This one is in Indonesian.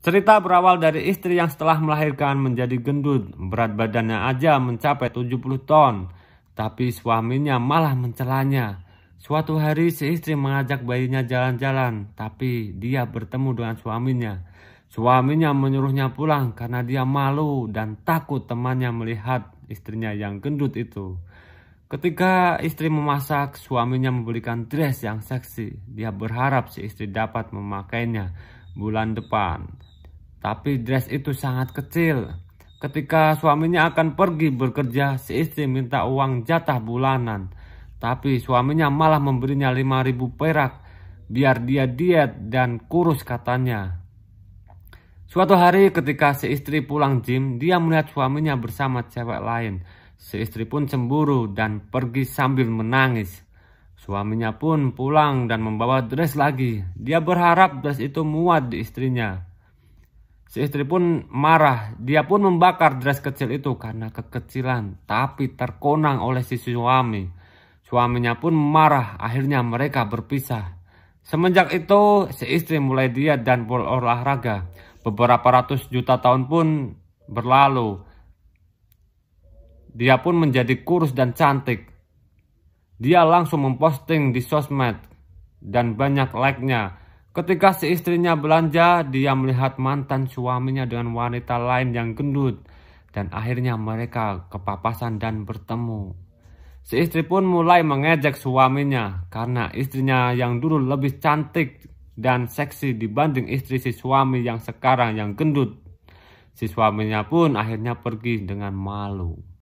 Cerita berawal dari istri yang setelah melahirkan menjadi gendut, berat badannya aja mencapai 70 ton, tapi suaminya malah mencelanya. Suatu hari si istri mengajak bayinya jalan-jalan, tapi dia bertemu dengan suaminya. Suaminya menyuruhnya pulang karena dia malu dan takut temannya melihat istrinya yang gendut itu. Ketika istri memasak, suaminya memberikan dress yang seksi. Dia berharap si istri dapat memakainya bulan depan. Tapi dress itu sangat kecil. Ketika suaminya akan pergi bekerja, si istri minta uang jatah bulanan. Tapi suaminya malah memberinya 5000 perak biar dia diet dan kurus katanya. Suatu hari ketika si istri pulang gym, dia melihat suaminya bersama cewek lain. Si istri pun cemburu dan pergi sambil menangis. Suaminya pun pulang dan membawa dress lagi. Dia berharap dress itu muat di istrinya. Si istri pun marah, dia pun membakar dress kecil itu karena kekecilan, tapi terkonang oleh si suami. Suaminya pun marah, akhirnya mereka berpisah. Semenjak itu, si istri mulai diet dan berolahraga. Beberapa ratus juta tahun pun berlalu. Dia pun menjadi kurus dan cantik. Dia langsung memposting di sosmed dan banyak like-nya. Ketika si istrinya belanja, dia melihat mantan suaminya dengan wanita lain yang gendut dan akhirnya mereka kepapasan dan bertemu. Si istri pun mulai mengejek suaminya karena istrinya yang dulu lebih cantik dan seksi dibanding istri si suami yang sekarang yang gendut. Si suaminya pun akhirnya pergi dengan malu.